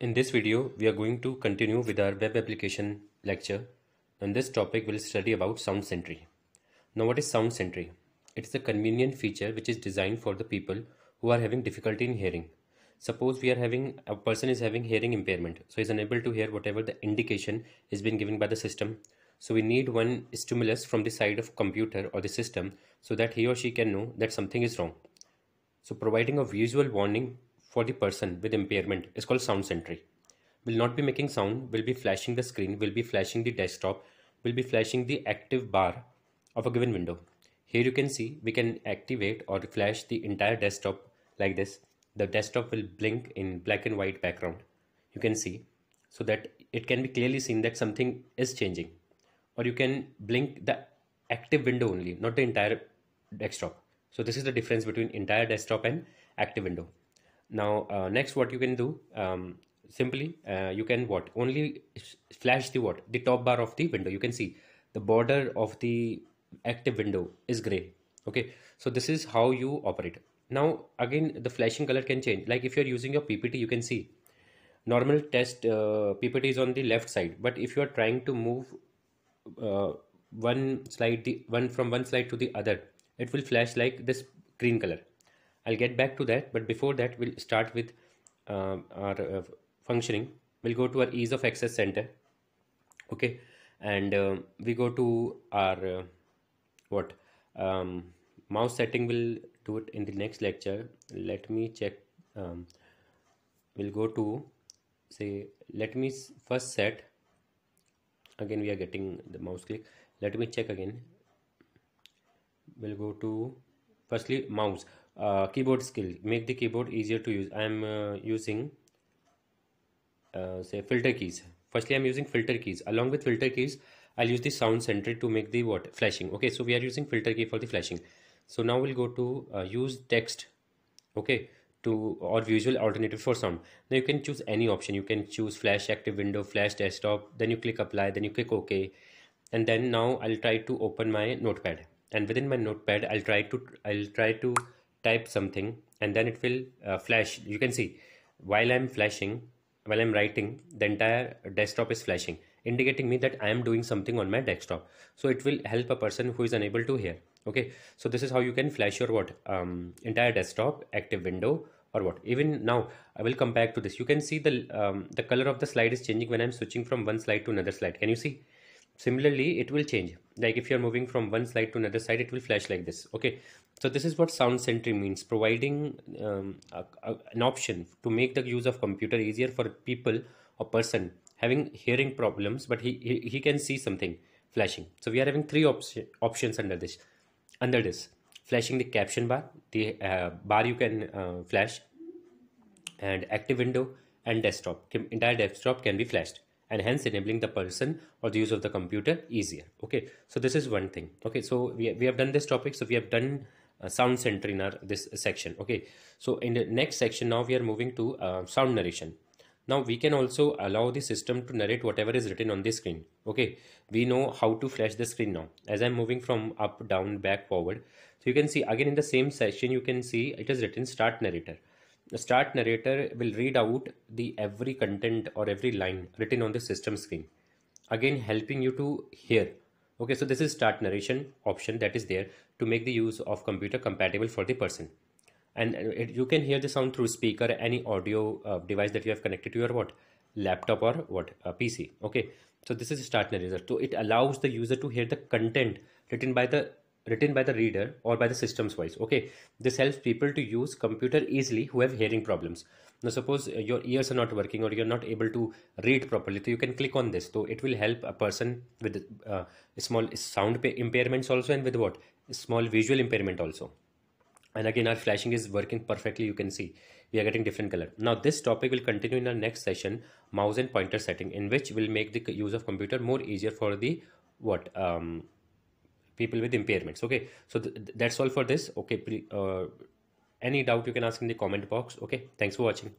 In this video, we are going to continue with our web application lecture. On this topic, we'll study about Sound Sentry. Now, what is Sound Sentry? It's a convenient feature which is designed for the people who are having difficulty in hearing. Suppose we are having a person is having hearing impairment, so he's unable to hear whatever the indication is being given by the system. So we need one stimulus from the side of computer or the system so that he or she can know that something is wrong. So providing a visual warning for the person with impairment is called sound sentry will not be making sound will be flashing the screen will be flashing the desktop will be flashing the active bar of a given window here you can see we can activate or flash the entire desktop like this the desktop will blink in black and white background you can see so that it can be clearly seen that something is changing or you can blink the active window only not the entire desktop so this is the difference between entire desktop and active window now uh, next what you can do um, simply uh, you can what only flash the what the top bar of the window you can see the border of the active window is gray okay so this is how you operate now again the flashing color can change like if you're using your ppt you can see normal test uh, ppt is on the left side but if you are trying to move uh, one slide the one from one slide to the other it will flash like this green color I'll get back to that but before that we'll start with uh, our uh, functioning we'll go to our ease of access center okay and uh, we go to our uh, what um, mouse setting will do it in the next lecture let me check um, we'll go to say let me first set again we are getting the mouse click let me check again we'll go to firstly mouse uh, keyboard skill make the keyboard easier to use i am uh, using uh, say filter keys firstly i'm using filter keys along with filter keys i'll use the sound center to make the what flashing okay so we are using filter key for the flashing so now we'll go to uh, use text okay to or visual alternative for sound now you can choose any option you can choose flash active window flash desktop then you click apply then you click ok and then now i'll try to open my notepad and within my notepad i'll try to i'll try to type something and then it will uh, flash you can see while i'm flashing while i'm writing the entire desktop is flashing indicating me that i am doing something on my desktop so it will help a person who is unable to hear okay so this is how you can flash your what um, entire desktop active window or what even now i will come back to this you can see the um, the color of the slide is changing when i'm switching from one slide to another slide can you see similarly it will change like if you're moving from one slide to another slide it will flash like this okay so this is what sound sentry means providing um, a, a, an option to make the use of computer easier for people or person having hearing problems but he, he, he can see something flashing so we are having three op options under this under this flashing the caption bar the uh, bar you can uh, flash and active window and desktop entire desktop can be flashed and hence enabling the person or the use of the computer easier okay so this is one thing okay so we, we have done this topic so we have done uh, sound center in our this section okay so in the next section now we are moving to uh, sound narration now we can also allow the system to narrate whatever is written on the screen okay we know how to flash the screen now as i'm moving from up down back forward so you can see again in the same section you can see it is written start narrator the start narrator will read out the every content or every line written on the system screen. Again, helping you to hear. Okay, so this is start narration option that is there to make the use of computer compatible for the person. And it, you can hear the sound through speaker, any audio uh, device that you have connected to your what laptop or what a PC. Okay, so this is start narrator. So it allows the user to hear the content written by the written by the reader or by the systems voice okay this helps people to use computer easily who have hearing problems now suppose uh, your ears are not working or you're not able to read properly so you can click on this so it will help a person with uh, small sound impairments also and with what small visual impairment also and again our flashing is working perfectly you can see we are getting different color now this topic will continue in our next session mouse and pointer setting in which we'll make the use of computer more easier for the what um, people with impairments okay so th that's all for this okay pre, uh, any doubt you can ask in the comment box okay thanks for watching